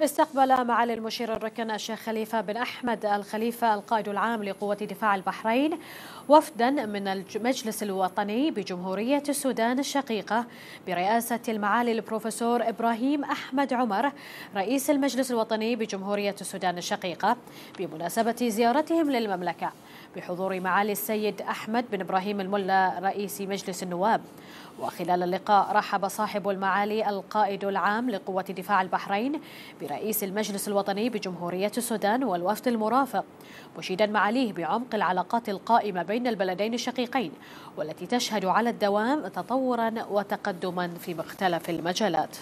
استقبل معالي المشير الركن الشيخ خليفة بن أحمد الخليفة القائد العام لقوة دفاع البحرين وفدا من المجلس الوطني بجمهورية السودان الشقيقة برئاسة المعالي البروفيسور إبراهيم أحمد عمر رئيس المجلس الوطني بجمهورية السودان الشقيقة بمناسبة زيارتهم للمملكة بحضور معالي السيد أحمد بن إبراهيم الملا رئيس مجلس النواب وخلال اللقاء رحب صاحب المعالي القائد العام لقوة دفاع البحرين برئيس المجلس الوطني بجمهورية السودان والوفد المرافق مشيدا معاليه بعمق العلاقات القائمة بين البلدين الشقيقين والتي تشهد على الدوام تطورا وتقدما في مختلف المجالات